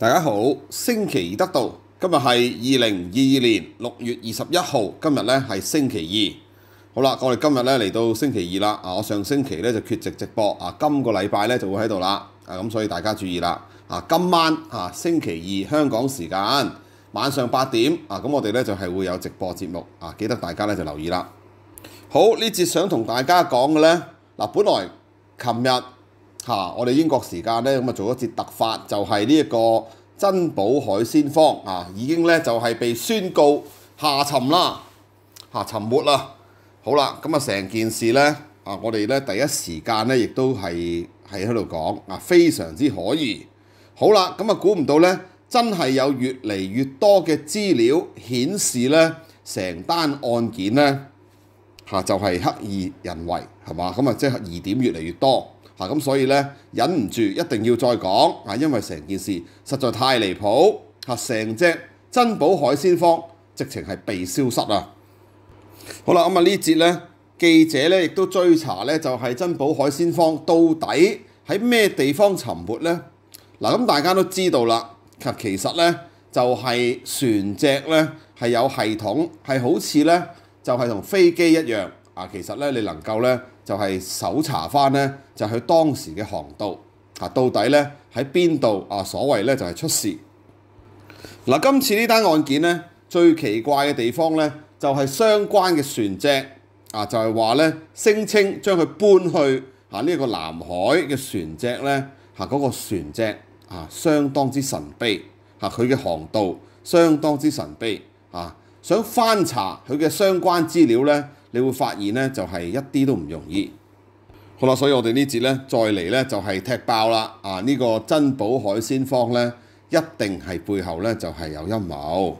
大家好，星期二得到，今日系二零二二年六月二十一號，今日咧係星期二，好啦，我哋今日咧嚟到星期二啦，啊，我上星期咧就缺席直播，啊，今個禮拜咧就會喺度啦，啊，咁所以大家注意啦，啊，今晚啊星期二香港時間晚上八點，啊，咁我哋咧就係會有直播節目，啊，記得大家咧就留意啦。好，呢节想同大家講嘅咧，嗱，本來琴日。嚇！我哋英國時間咧，咁啊做一次特發，就係呢一個珍寶海鮮坊啊，已經咧就係被宣告下沉啦，下沉沒啦。好啦，咁啊成件事咧啊，我哋咧第一時間咧，亦都係係喺度講啊，非常之可疑。好啦，咁啊估唔到咧，真係有越嚟越多嘅資料顯示咧，成單案件咧嚇就係刻意人為係嘛？咁啊即係疑點越嚟越多。嗱，咁所以咧忍唔住一定要再講，啊，因為成件事實在太離譜，嚇成隻珍寶海鮮坊直情係被消失啊！好啦，咁啊呢節咧記者咧亦都追查咧，就係珍寶海鮮坊到底喺咩地方沉沒咧？嗱，咁大家都知道啦，及其實咧就係船隻咧係有系統，係好似咧就係同飛機一樣，啊，其實咧你能夠咧。就係搜查翻咧，就佢當時嘅航道啊，到底咧喺邊度啊？所謂咧就係出事。嗱，今次呢單案件咧，最奇怪嘅地方咧，就係相關嘅船隻啊，就係話咧聲稱將佢搬去啊呢個南海嘅船隻咧，嚇嗰個船隻啊相當之神秘嚇，佢嘅航道相當之神秘啊，想翻查佢嘅相關資料咧。你會發現咧，就係一啲都唔容易，好啦，所以我哋呢節咧，再嚟咧就係踢爆啦，啊呢個珍寶海鮮坊咧，一定係背後咧就係有陰謀。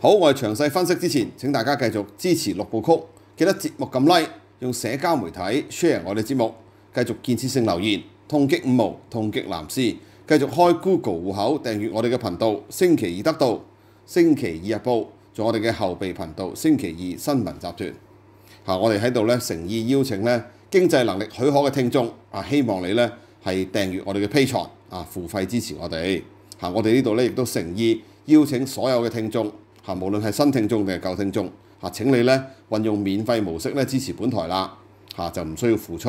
好，我哋詳細分析之前，請大家繼續支持六部曲，記得節目 like，用社交媒體 share 我哋節目，繼續建設性留言，痛擊五毛，痛擊藍絲，繼續開 Google 户口訂閱我哋嘅頻道，星期二得到，星期二日報。我哋嘅後備頻道星期二新聞集團嚇，我哋喺度咧，誠意邀請咧經濟能力許可嘅聽眾啊，希望你咧係訂閱我哋嘅批財啊，付費支持我哋嚇。我哋呢度咧亦都誠意邀請所有嘅聽眾嚇，無論係新聽眾定係舊聽眾嚇，請你咧運用免費模式咧支持本台啦嚇，就唔需要付出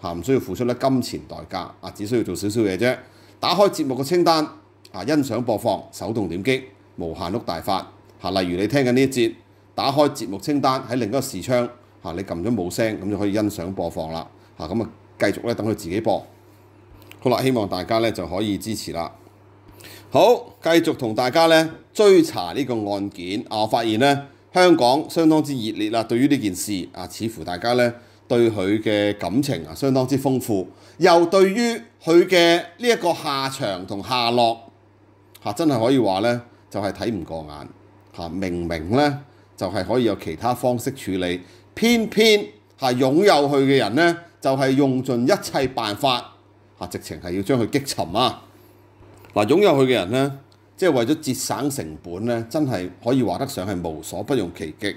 嚇，唔需要付出咧金錢代價啊，只需要做少少嘢啫，打開節目嘅清單啊，欣賞播放，手動點擊，無限碌大發。嚇！例如你聽緊呢一節，打開節目清單喺另一個視窗嚇，你撳咗冇聲咁就可以欣賞播放啦嚇。咁啊，繼續咧等佢自己播好啦。希望大家咧就可以支持啦。好，繼續同大家咧追查呢個案件啊！發現咧香港相當之熱烈啦，對於呢件事啊，似乎大家咧對佢嘅感情啊相當之豐富，又對於佢嘅呢一個下場同下落嚇真係可以話咧就係睇唔過眼。嚇明明咧就係可以有其他方式處理，偏偏嚇擁有佢嘅人咧就係用盡一切辦法嚇，直情係要將佢擊沉啊！嗱，擁有佢嘅人咧，即係為咗節省成本咧，真係可以話得上係無所不用其極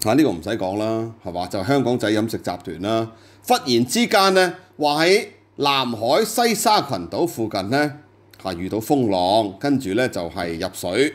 嚇。呢個唔使講啦，係嘛？就香港仔飲食集團啦，忽然之間咧話喺南海西沙群島附近咧嚇遇到風浪，跟住咧就係入水。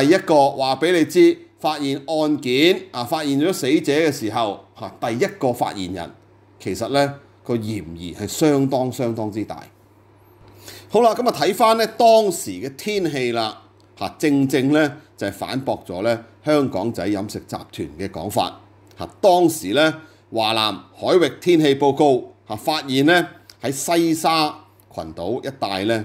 第一個話俾你知，發現案件啊，發現咗死者嘅時候，嚇第一個發言人其實咧個嫌疑係相當相當之大。好啦，咁啊睇翻咧當時嘅天氣啦，嚇正正咧就係反駁咗咧香港仔飲食集團嘅講法。嚇當時咧華南海域天氣報告嚇發現咧喺西沙群島一帶咧。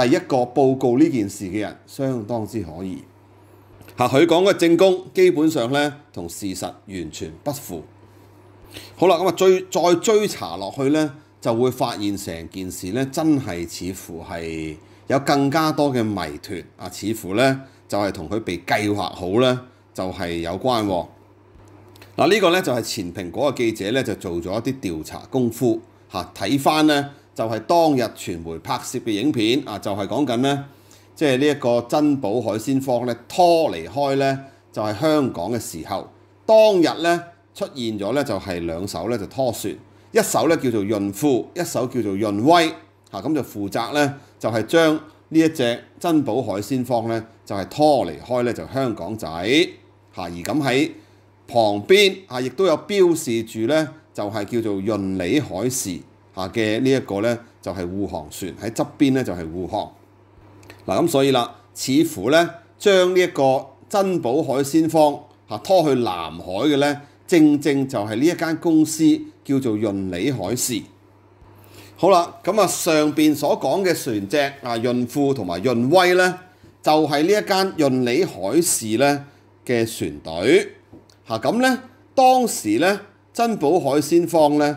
第一個報告呢件事嘅人相當之可疑，嚇佢講嘅正供基本上咧同事實完全不符。好啦，咁啊追再追查落去咧，就會發現成件事咧真係似乎係有更加多嘅迷團啊！似乎咧就係同佢被計劃好咧就係有關喎。嗱呢個咧就係前蘋果嘅記者咧就做咗一啲調查功夫嚇，睇翻咧。就係當日傳媒拍攝嘅影片啊！就係講緊咧，即係呢一個珍寶海鮮坊咧拖離開咧，就係香港嘅時候，當日咧出現咗咧，就係兩艘咧就拖船，一艘咧叫做潤富，一艘叫做潤威嚇咁就負責咧就係將呢一隻珍寶海鮮坊咧就係拖離開咧就香港仔嚇，而咁喺旁邊嚇亦都有標示住咧就係叫做潤理海事。啊嘅呢一個咧就係護航船喺側邊咧就係護航嗱咁所以啦，似乎咧將呢一個珍寶海鮮坊嚇拖去南海嘅咧，正正就係呢一間公司叫做潤理海事。好啦，咁啊上邊所講嘅船隻啊潤富同埋潤威咧，就係呢一間潤理海事咧嘅船隊嚇咁咧，當時咧珍寶海鮮坊咧。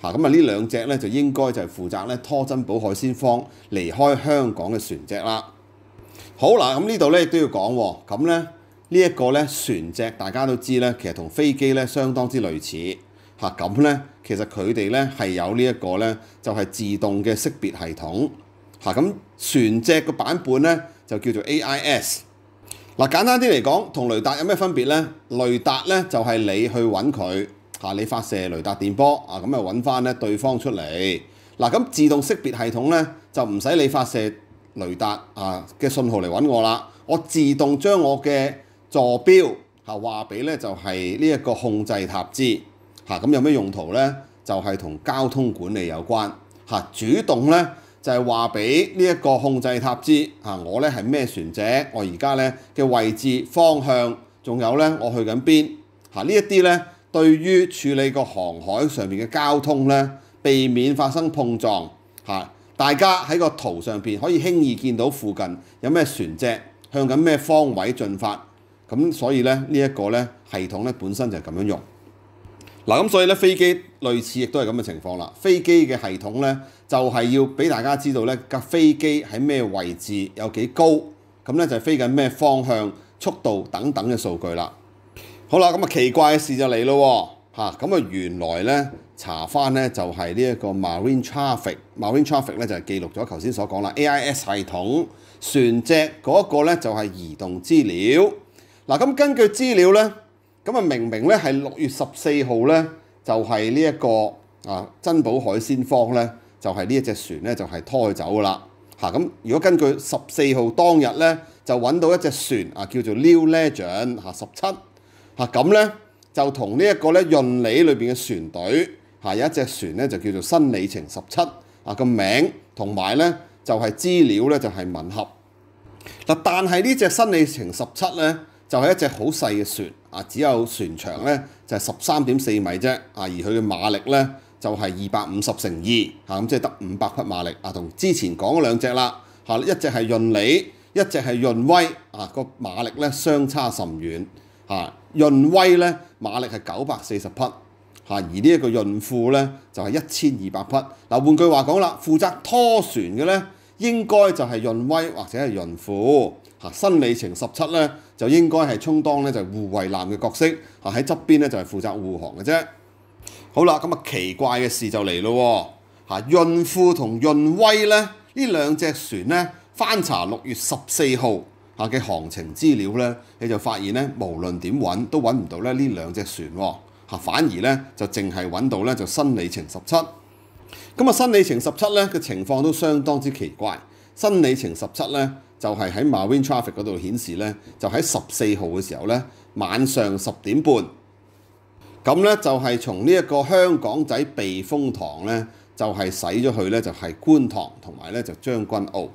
嚇咁啊！呢兩隻咧就應該就係負責咧拖珍寶海鮮坊離開香港嘅船隻啦。好啦，咁呢度咧亦都要講喎。咁咧呢一個咧船隻，大家都知咧，其實同飛機咧相當之類似。嚇咁咧，其實佢哋咧係有呢一個咧，就係自動嘅識別系統。嚇咁船隻個版本咧就叫做 AIS。嗱簡單啲嚟講，同雷達有咩分別咧？雷達咧就係你去揾佢。嚇！你發射雷達電波啊，咁啊揾翻咧對方出嚟嗱。咁自動識別系統咧就唔使你發射雷達啊嘅信號嚟揾我啦。我自動將我嘅座標嚇話俾咧就係呢一個控制塔知嚇。咁有咩用途咧？就係同交通管理有關嚇。主動咧就係話俾呢一個控制塔知嚇我咧係咩船者，我而家咧嘅位置、方向，仲有咧我去緊邊嚇呢一啲咧。對於處理個航海上面嘅交通咧，避免發生碰撞嚇，大家喺個圖上邊可以輕易見到附近有咩船隻向緊咩方位進發，咁所以咧呢一個咧系統咧本身就係咁樣用。嗱咁所以咧飛機類似亦都係咁嘅情況啦。飛機嘅系統咧就係要俾大家知道咧架飛機喺咩位置有幾高，咁咧就飛緊咩方向、速度等等嘅數據啦。好啦，咁啊奇怪嘅事就嚟咯，嚇咁啊原來咧查翻咧就係呢一個 Marine Traffic，Marine Traffic 咧就係記錄咗頭先所講啦，AIS 系統船隻嗰個咧就係移動資料。嗱咁根據資料咧，咁啊明明咧係六月十四號咧就係呢一個啊珍寶海鮮坊咧就係呢一隻船咧就係拖走噶啦嚇。咁如果根據十四號當日咧就揾到一隻船啊叫做 New Legend 嚇十七。咁咧就同呢一個咧潤里裏邊嘅船隊，嚇有一隻船咧就叫做新里程十七啊個名，同埋咧就係資料咧就係吻合嗱。但係呢只新里程十七咧就係一隻好細嘅船啊，只有船長咧就係十三點四米啫啊，而佢嘅馬力咧就係二百五十乘二啊，咁即係得五百匹馬力啊。同之前講兩隻啦，嚇一隻係潤里。一隻係潤威啊，個馬力咧相差甚遠。嚇，潤威咧馬力係九百四十匹，嚇，而呢一個潤富咧就係一千二百匹。嗱，換句話講啦，負責拖船嘅咧應該就係潤威或者係潤富嚇。新里程十七咧就應該係充當咧就係護衛艦嘅角色嚇，喺側邊咧就係負責護航嘅啫。好啦，咁啊奇怪嘅事就嚟咯，嚇，潤富同潤威咧呢兩隻船咧翻查六月十四號。啊嘅行情資料咧，你就發現咧，無論點揾都揾唔到咧呢兩隻船喎，嚇反而咧就淨係揾到咧就新里程十七，咁啊新里程十七咧嘅情況都相當之奇怪，新里程十七咧就係喺 Marine Traffic 嗰度顯示咧，就喺十四號嘅時候咧晚上十點半，咁咧就係從呢一個香港仔避風塘咧就係使咗去咧就係觀塘同埋咧就將軍澳。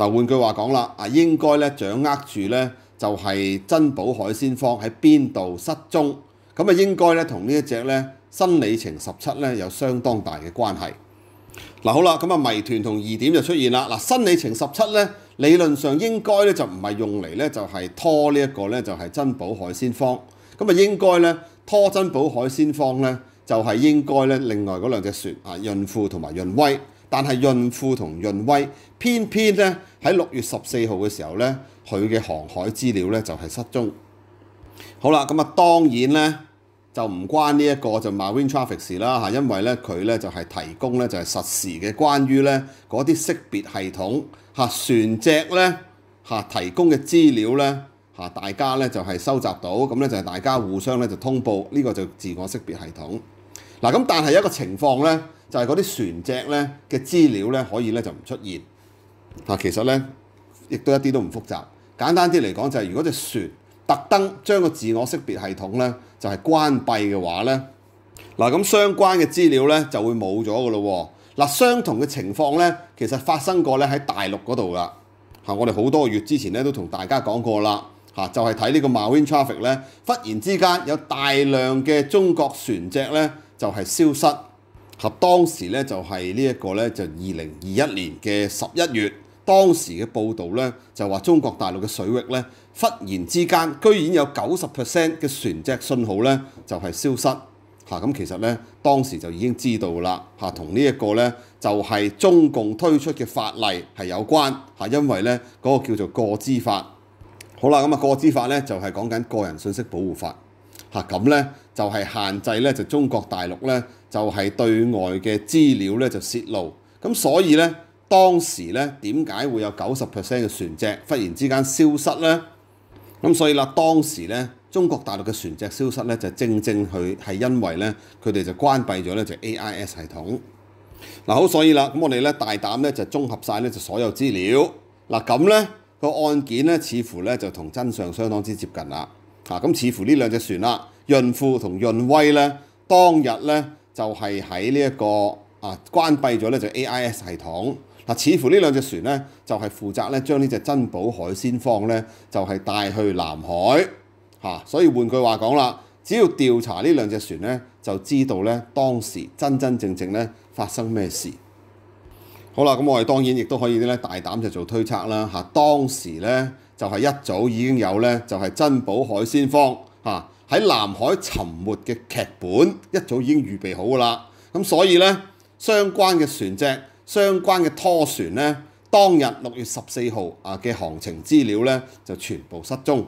嗱，換句話講啦，啊，應該咧掌握住咧，就係珍寶海鮮坊喺邊度失蹤，咁啊應該咧同呢一隻咧新里程十七咧有相當大嘅關係。嗱，好啦，咁啊謎團同疑點就出現啦。嗱，新里程十七咧理論上應該咧就唔係用嚟咧就係拖呢一個咧就係珍寶海鮮坊，咁啊應該咧拖珍寶海鮮坊咧就係應該咧另外嗰兩隻船啊潤富同埋潤威。但係潤富同潤威偏偏咧喺六月十四號嘅時候咧，佢嘅航海資料咧就係失蹤。好啦，咁啊當然咧就唔關呢一個就 marine traffic 事啦嚇，因為咧佢咧就係提供咧就係實時嘅關於咧嗰啲識別系統嚇船隻咧嚇提供嘅資料咧嚇大家咧就係收集到，咁咧就係大家互相咧就通報，呢個就自我識別系統。嗱咁，但係一個情況咧，就係嗰啲船隻咧嘅資料咧，可以咧就唔出現。嚇，其實咧亦都一啲都唔複雜。簡單啲嚟講，就係如果隻船特登將個自我識別系統咧就係關閉嘅話咧，嗱咁相關嘅資料咧就會冇咗㗎咯。嗱，相同嘅情況咧，其實發生過咧喺大陸嗰度㗎。嚇，我哋好多個月之前咧都同大家講過啦。嚇，就係睇呢個 Marine Traffic 咧，忽然之間有大量嘅中國船隻咧。就係消失，合當時咧就係呢一個咧就二零二一年嘅十一月，當時嘅報道咧就話中國大陸嘅水域咧忽然之間居然有九十 percent 嘅船隻信號咧就係消失，嚇咁其實咧當時就已經知道啦，嚇同呢一個咧就係中共推出嘅法例係有關，嚇因為咧嗰個叫做個資法，好啦，咁啊個資法咧就係講緊個人信息保護法，嚇咁咧。就係限制咧，就中國大陸咧，就係對外嘅資料咧就泄露咁，所以咧當時咧點解會有九十 percent 嘅船隻忽然之間消失咧？咁所以啦，當時咧中國大陸嘅船隻消失咧就正正佢係因為咧佢哋就關閉咗咧就 A I S 系統嗱好，所以啦咁我哋咧大膽咧就綜合曬咧就所有資料嗱咁咧個案件咧似乎咧就同真相相當之接近啦啊咁，似乎呢兩隻船啦。潤富同潤威咧，當日咧就係喺呢一個啊關閉咗咧就 AIS 系統。嗱，似乎呢兩隻船咧就係負責咧將呢隻珍寶海鮮方咧就係帶去南海嚇。所以換句話講啦，只要調查呢兩隻船咧，就知道咧當時真真正正咧發生咩事。好啦，咁我哋當然亦都可以咧大膽就做推測啦嚇。當時咧就係一早已經有咧就係珍寶海鮮方嚇。喺南海沉沒嘅劇本一早已經預備好噶啦，咁所以咧相關嘅船隻、相關嘅拖船咧，當日六月十四號啊嘅航程資料咧就全部失蹤。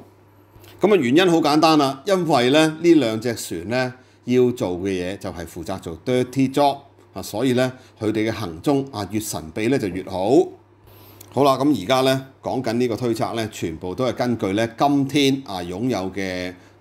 咁啊原因好簡單啦，因為咧呢兩隻船咧要做嘅嘢就係負責做 dirty job 啊，所以咧佢哋嘅行蹤啊越神秘咧就越好。好啦，咁而家咧講緊呢個推測咧，全部都係根據咧今天啊擁有嘅。